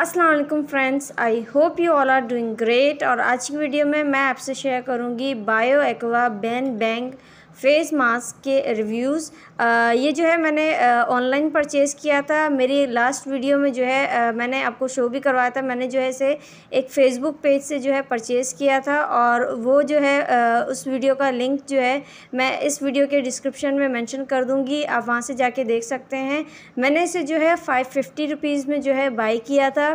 Aslam friends I hope you all are doing great और आज की वीडियो में मैं आपसे शेयर करूंगी बायो एक्वा बैन बैंक फेस मास्क के रिव्यूज़ ये जो है मैंने ऑनलाइन परचेज़ किया था मेरी लास्ट वीडियो में जो है आ, मैंने आपको शो भी करवाया था मैंने जो है इसे एक फ़ेसबुक पेज से जो है परचेज़ किया था और वो जो है आ, उस वीडियो का लिंक जो है मैं इस वीडियो के डिस्क्रिप्शन में मेंशन कर दूँगी आप वहाँ से जाके देख सकते हैं मैंने इसे जो है फ़ाइव फिफ्टी रुपीज़ में जो है बाई किया था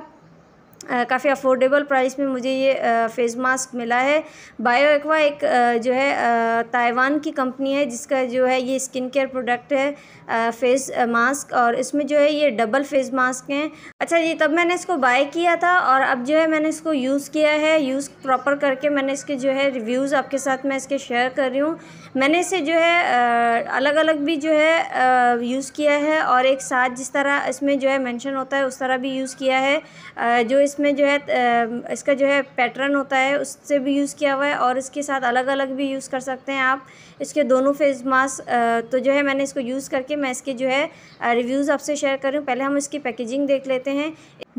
काफ़ी अफोर्डेबल प्राइस में मुझे ये फेस मास्क मिला है बायो एक्वा एक जो है ताइवान की कंपनी है जिसका जो है ये स्किन केयर प्रोडक्ट है फेस मास्क और इसमें जो है ये डबल फेस मास्क हैं अच्छा जी तब मैंने इसको बाय किया था और अब जो है मैंने इसको यूज़ किया है यूज़ प्रॉपर करके मैंने इसके जो है रिव्यूज़ आपके साथ मैं इसके शेयर कर रही हूँ मैंने इसे जो है अलग अलग भी जो है यूज़ किया है और एक साथ जिस तरह इसमें जो है मैंशन होता है उस तरह भी यूज़ किया है जो इस इसमें जो है इसका जो है पैटर्न होता है उससे भी यूज़ किया हुआ है और इसके साथ अलग अलग भी यूज़ कर सकते हैं आप इसके दोनों फेस मास्क तो जो है मैंने इसको यूज़ करके मैं इसके जो है रिव्यूज़ आपसे शेयर कर रही हूँ पहले हम इसकी पैकेजिंग देख लेते हैं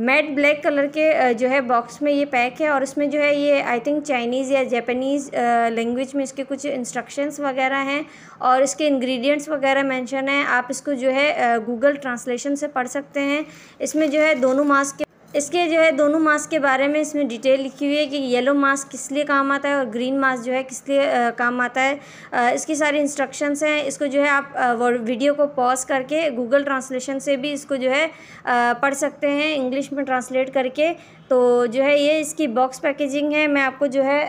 मैट ब्लैक कलर के जो है बॉक्स में ये पैक है और इसमें जो है ये आई थिंक चाइनीज़ या जैपनीज़ लैंग्वेज में इसके कुछ इंस्ट्रक्शंस वगैरह हैं और इसके इंग्रेडिएंट्स वगैरह मेंशन हैं आप इसको जो है गूगल ट्रांसलेशन से पढ़ सकते हैं इसमें जो है दोनों मास्क के इसके जो है दोनों मास्क के बारे में इसमें डिटेल लिखी हुई है कि येलो मास्क किस लिए काम आता है और ग्रीन मास्क जो है किस लिए काम आता है इसकी सारी इंस्ट्रक्शंस हैं इसको जो है आप वीडियो को पॉज करके गूगल ट्रांसलेशन से भी इसको जो है पढ़ सकते हैं इंग्लिश में ट्रांसलेट करके तो जो है ये इसकी बॉक्स पैकेजिंग है मैं आपको जो है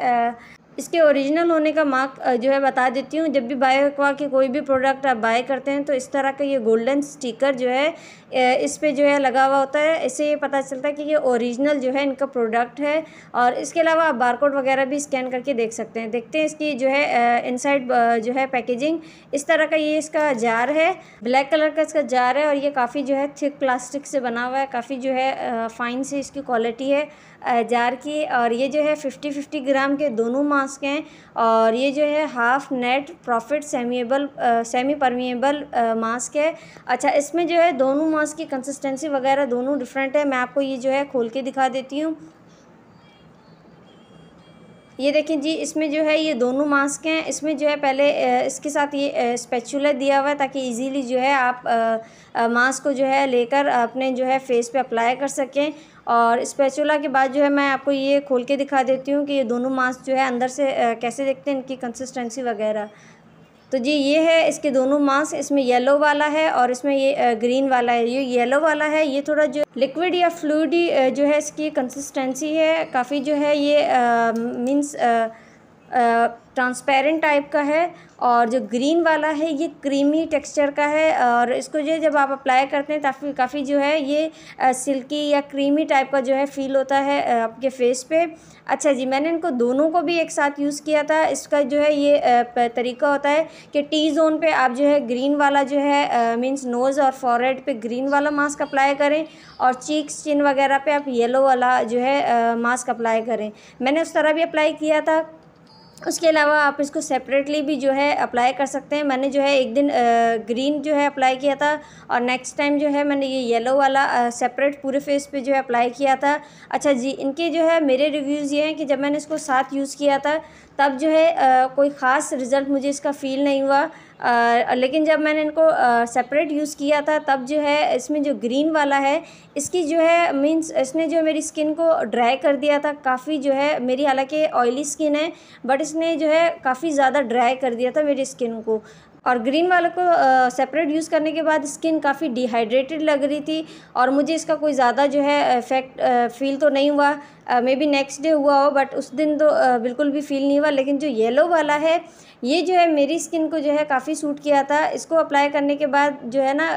इसके ओरिजिनल होने का मार्क जो है बता देती हूँ जब भी बायोक्वा के कोई भी प्रोडक्ट आप बाय करते हैं तो इस तरह का ये गोल्डन स्टिकर जो है इस पर जो है लगा हुआ होता है इससे ये पता चलता है कि ये ओरिजिनल जो है इनका प्रोडक्ट है और इसके अलावा आप बारकोड वगैरह भी स्कैन करके देख सकते हैं देखते हैं इसकी जो है इनसाइड जो है पैकेजिंग इस तरह का ये इसका जार है ब्लैक कलर का इसका जार है और ये काफ़ी जो है थिक प्लास्टिक से बना हुआ है काफ़ी जो है फाइन से इसकी क्वालिटी है जार की और ये जो है फिफ्टी फिफ्टी ग्राम के दोनों मास्क हैं और ये जो है हाफ़ नेट प्रॉफिट सेमीएबल सेमी परमिएबल मास्क है अच्छा इसमें जो है दोनों मास्क की कंसिस्टेंसी वगैरह दोनों डिफरेंट है मैं आपको ये जो है खोल के दिखा देती हूँ ये देखें जी इसमें जो है ये दोनों मास्क हैं इसमें जो है पहले इसके साथ ये स्पेचुलर दिया हुआ है ताकि इजीली जो है आप मास्क को जो है लेकर अपने जो है फेस पे अप्लाई कर सकें और स्पेचुला के बाद जो है मैं आपको ये खोल के दिखा देती हूँ कि ये दोनों मास्क जो है अंदर से कैसे देखते हैं इनकी कंसिस्टेंसी वगैरह तो जी ये है इसके दोनों मांस इसमें येलो वाला है और इसमें ये ग्रीन वाला है ये येलो वाला है ये थोड़ा जो लिक्विड या फ्लूडी जो है इसकी कंसिस्टेंसी है काफ़ी जो है ये मीन्स ट्रांसपेरेंट टाइप का है और जो ग्रीन वाला है ये क्रीमी टेक्सचर का है और इसको जो जब आप अप्लाई करते हैं काफ़ी काफ़ी जो है ये सिल्की या क्रीमी टाइप का जो है फील होता है आपके फेस पे अच्छा जी मैंने इनको दोनों को भी एक साथ यूज़ किया था इसका जो है ये तरीका होता है कि टी जोन पे आप जो है ग्रीन वाला जो है मींस नोज़ और फॉरहेड पे ग्रीन वाला मास्क अप्लाई करें और चीक्स चिन वगैरह पे आप येलो वाला जो है मास्क अप्लाई करें मैंने उस तरह भी अप्लाई किया था उसके अलावा आप इसको सेपरेटली भी जो है अप्लाई कर सकते हैं मैंने जो है एक दिन ग्रीन जो है अप्लाई किया था और नेक्स्ट टाइम जो है मैंने ये येलो वाला सेपरेट पूरे फेस पे जो है अप्लाई किया था अच्छा जी इनके जो है मेरे रिव्यूज़ ये हैं कि जब मैंने इसको साथ यूज़ किया था तब जो है आ, कोई ख़ास रिज़ल्ट मुझे इसका फ़ील नहीं हुआ आ, लेकिन जब मैंने इनको सेपरेट यूज़ किया था तब जो है इसमें जो ग्रीन वाला है इसकी जो है मीन्स इसने जो मेरी स्किन को ड्राई कर दिया था काफ़ी जो है मेरी हालांकि ऑयली स्किन है बट इसने जो है काफ़ी ज़्यादा ड्राई कर दिया था मेरी स्किन को और ग्रीन वाले को सेपरेट यूज़ करने के बाद स्किन काफ़ी डिहाइड्रेटेड लग रही थी और मुझे इसका कोई ज़्यादा जो है इफेक्ट फील तो नहीं हुआ मे बी नेक्स्ट डे हुआ हो बट उस दिन तो आ, बिल्कुल भी फील नहीं हुआ लेकिन जो येलो वाला है ये जो है मेरी स्किन को जो है काफ़ी सूट किया था इसको अप्लाई करने के बाद जो है ना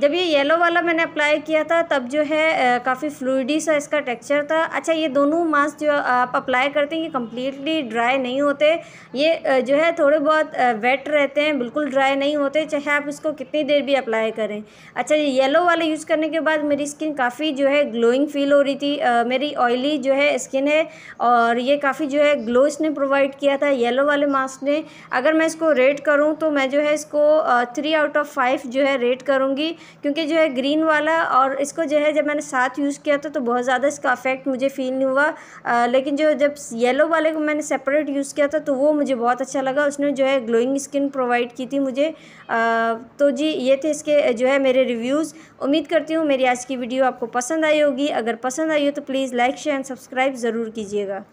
जब ये येलो वाला मैंने अप्लाई किया था तब जो है काफ़ी फ्लूडी सा इसका टेक्सचर था अच्छा ये दोनों मास्क जो आप अप्लाई करते हैं ये कम्प्लीटली ड्राई नहीं होते ये जो है थोड़े बहुत वेट रहते हैं बिल्कुल ड्राई नहीं होते चाहे आप इसको कितनी देर भी अप्लाई करें अच्छा ये येलो वाला यूज़ करने के बाद मेरी स्किन काफ़ी जो है ग्लोइंग फील हो रही थी मेरी ऑयली जो है स्किन है और ये काफ़ी जो है ग्लो इसने प्रोवाइड किया था येलो वाले मास्क ने अगर मैं इसको रेट करूँ तो मैं जो है इसको थ्री आउट ऑफ फाइव जो है रेट करूँगी क्योंकि जो है ग्रीन वाला और इसको जो है जब मैंने साथ यूज़ किया था तो बहुत ज़्यादा इसका अफेक्ट मुझे फ़ील नहीं हुआ आ, लेकिन जो जब येलो वाले को मैंने सेपरेट यूज़ किया था तो वो मुझे बहुत अच्छा लगा उसने जो है ग्लोइंग स्किन प्रोवाइड की थी मुझे आ, तो जी ये थे इसके जो है मेरे रिव्यूज़ उम्मीद करती हूँ मेरी आज की वीडियो आपको पसंद आई होगी अगर पसंद आई हो तो please like share and subscribe ज़रूर कीजिएगा